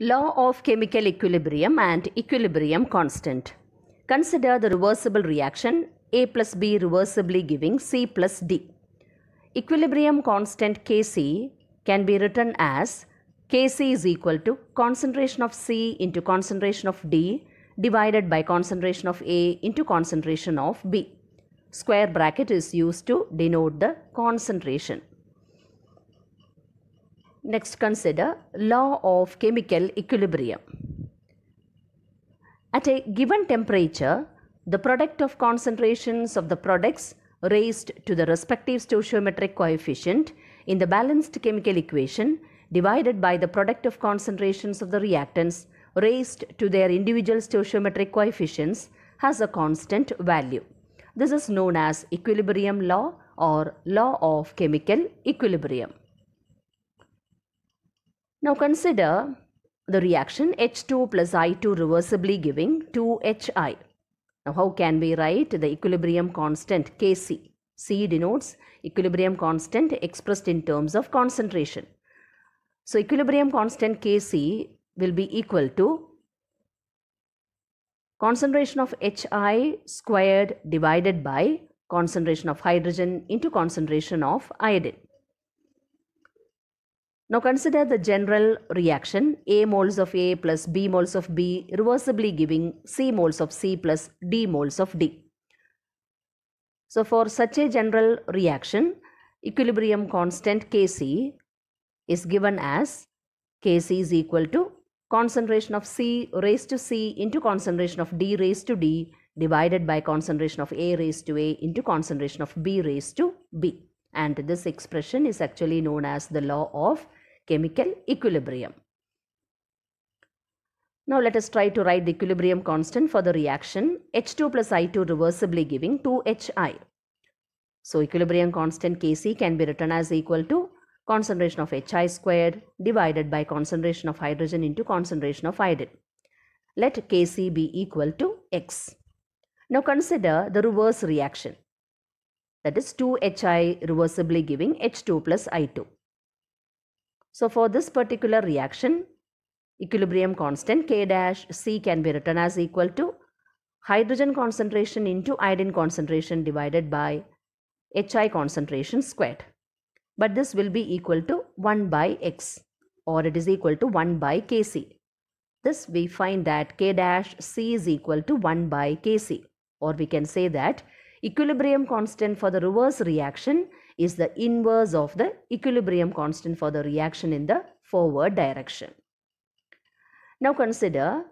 Law of chemical equilibrium and equilibrium constant. Consider the reversible reaction A plus B reversibly giving C plus D. Equilibrium constant Kc can be written as Kc is equal to concentration of C into concentration of D divided by concentration of A into concentration of B. Square bracket is used to denote the concentration. Next consider law of chemical equilibrium. At a given temperature, the product of concentrations of the products raised to the respective stoichiometric coefficient in the balanced chemical equation divided by the product of concentrations of the reactants raised to their individual stoichiometric coefficients has a constant value. This is known as equilibrium law or law of chemical equilibrium. Now consider the reaction H2 plus I2 reversibly giving 2HI. Now how can we write the equilibrium constant Kc? C denotes equilibrium constant expressed in terms of concentration. So equilibrium constant Kc will be equal to concentration of Hi squared divided by concentration of hydrogen into concentration of iodine. Now consider the general reaction A moles of A plus B moles of B reversibly giving C moles of C plus D moles of D. So for such a general reaction, equilibrium constant Kc is given as Kc is equal to concentration of C raised to C into concentration of D raised to D divided by concentration of A raised to A into concentration of B raised to B. And this expression is actually known as the law of chemical equilibrium. Now let us try to write the equilibrium constant for the reaction H2 plus I2 reversibly giving 2HI. So equilibrium constant Kc can be written as equal to concentration of Hi squared divided by concentration of hydrogen into concentration of iodine. Let Kc be equal to X. Now consider the reverse reaction that is 2Hi reversibly giving H2 plus I2. So for this particular reaction, equilibrium constant K dash C can be written as equal to hydrogen concentration into iodine concentration divided by HI concentration squared. But this will be equal to 1 by X or it is equal to 1 by Kc. This we find that K dash C is equal to 1 by Kc or we can say that equilibrium constant for the reverse reaction is the inverse of the equilibrium constant for the reaction in the forward direction. Now consider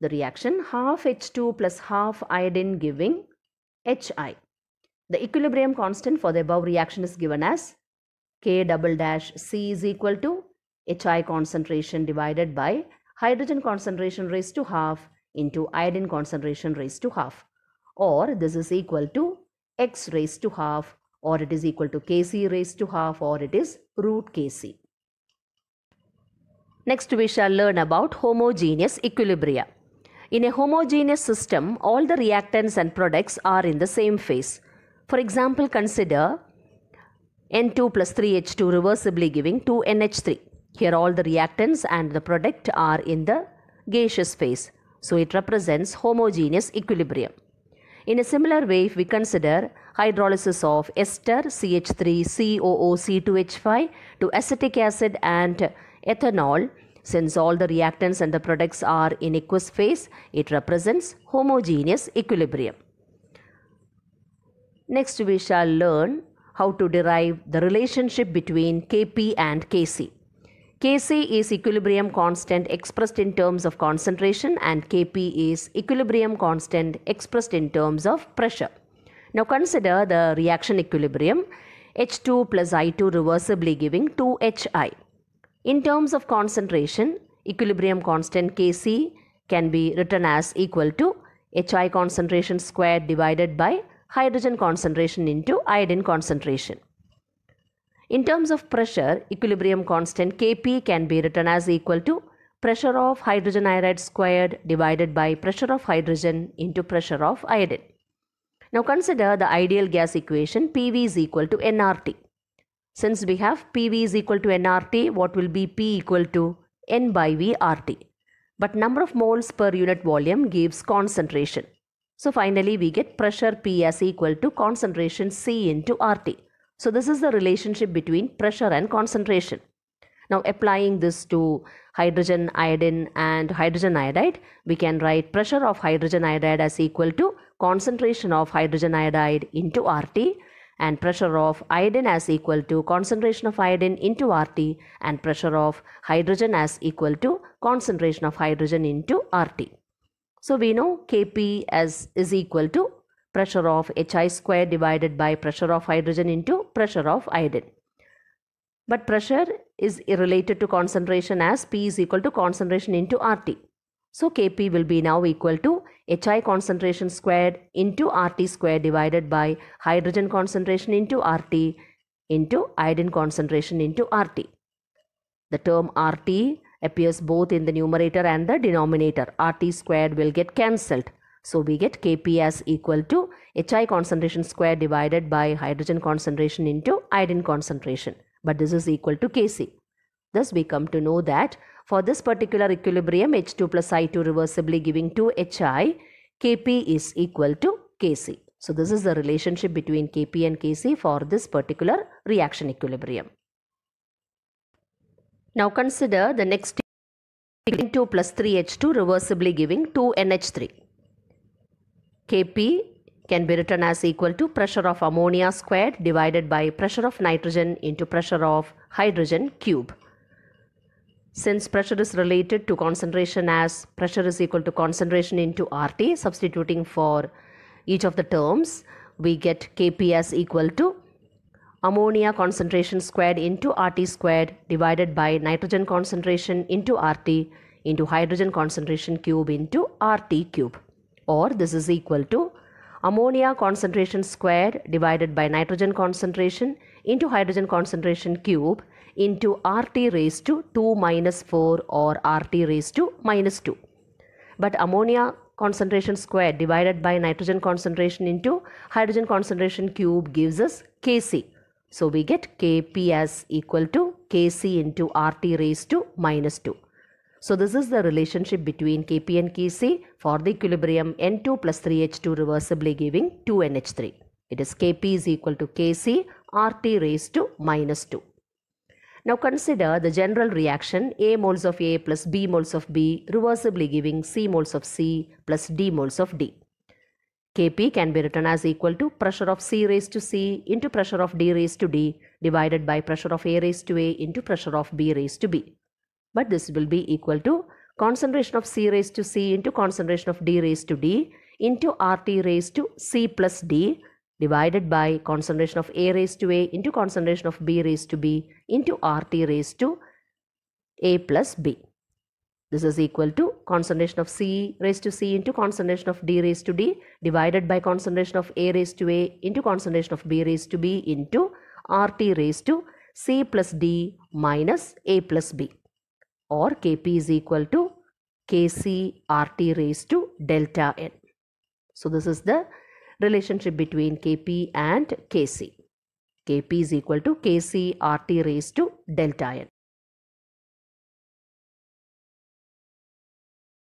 the reaction half H2 plus half iodine giving HI. The equilibrium constant for the above reaction is given as K double dash C is equal to HI concentration divided by hydrogen concentration raised to half into iodine concentration raised to half or this is equal to x raised to half or it is equal to kc raised to half or it is root kc. Next we shall learn about homogeneous equilibria. In a homogeneous system, all the reactants and products are in the same phase. For example, consider N2 plus 3H2 reversibly giving 2NH3. Here all the reactants and the product are in the gaseous phase. So it represents homogeneous equilibrium. In a similar way, if we consider hydrolysis of ester CH3COOC2H5 to acetic acid and ethanol, since all the reactants and the products are in aqueous phase, it represents homogeneous equilibrium. Next, we shall learn how to derive the relationship between Kp and Kc. Kc is equilibrium constant expressed in terms of concentration and Kp is equilibrium constant expressed in terms of pressure. Now consider the reaction equilibrium H2 plus I2 reversibly giving 2HI. In terms of concentration, equilibrium constant Kc can be written as equal to HI concentration squared divided by hydrogen concentration into iodine concentration. In terms of pressure, equilibrium constant Kp can be written as equal to pressure of hydrogen iodide squared divided by pressure of hydrogen into pressure of iodine. Now consider the ideal gas equation PV is equal to nRT. Since we have PV is equal to nRT, what will be P equal to n by V RT. But number of moles per unit volume gives concentration. So finally we get pressure P as equal to concentration C into RT. So this is the relationship between pressure and concentration. Now applying this to hydrogen iodine and hydrogen iodide, we can write pressure of hydrogen iodide as equal to concentration of hydrogen iodide into RT and pressure of iodine as equal to concentration of iodine into RT and pressure of hydrogen as equal to concentration of hydrogen into RT. So we know Kp as is equal to pressure of Hi square divided by pressure of hydrogen into pressure of iodine. But pressure is related to concentration as P is equal to concentration into RT. So Kp will be now equal to Hi concentration squared into RT square divided by hydrogen concentration into RT into iodine concentration into RT. The term RT appears both in the numerator and the denominator. RT squared will get cancelled. So we get Kp as equal to Hi concentration square divided by hydrogen concentration into iodine concentration. But this is equal to Kc. Thus we come to know that for this particular equilibrium H2 plus I2 reversibly giving 2HI, Kp is equal to Kc. So this is the relationship between Kp and Kc for this particular reaction equilibrium. Now consider the next 2 plus 3H2 reversibly giving 2NH3. Kp can be written as equal to pressure of ammonia squared divided by pressure of nitrogen into pressure of hydrogen cube. Since pressure is related to concentration as pressure is equal to concentration into RT, substituting for each of the terms, we get Kp as equal to ammonia concentration squared into RT squared divided by nitrogen concentration into RT into hydrogen concentration cube into RT cube or this is equal to ammonia concentration squared divided by nitrogen concentration into hydrogen concentration cube into RT raised to 2 minus 4 or RT raised to minus 2. But ammonia concentration square divided by nitrogen concentration into hydrogen concentration cube gives us Kc. So we get Kp as equal to Kc into RT raised to minus 2. So this is the relationship between Kp and Kc for the equilibrium N2 plus 3H2 reversibly giving 2NH3. It is Kp is equal to Kc RT raised to minus 2. Now consider the general reaction A moles of A plus B moles of B reversibly giving C moles of C plus D moles of D. Kp can be written as equal to pressure of C raised to C into pressure of D raised to D divided by pressure of A raised to A into pressure of B raised to B but this will be equal to concentration of C raised to C into concentration of D raised to D into RT raised to C plus D divided by concentration of A raised to A into concentration of B raised to B into RT raised to A plus B. This is equal to concentration of C raised to C into concentration of D raised to D divided by concentration of A raised to A into concentration of B raised to B into RT raised to C plus D minus A plus B or Kp is equal to Kc Rt raised to delta n. So this is the relationship between Kp and Kc. Kp is equal to Kc Rt raised to delta n.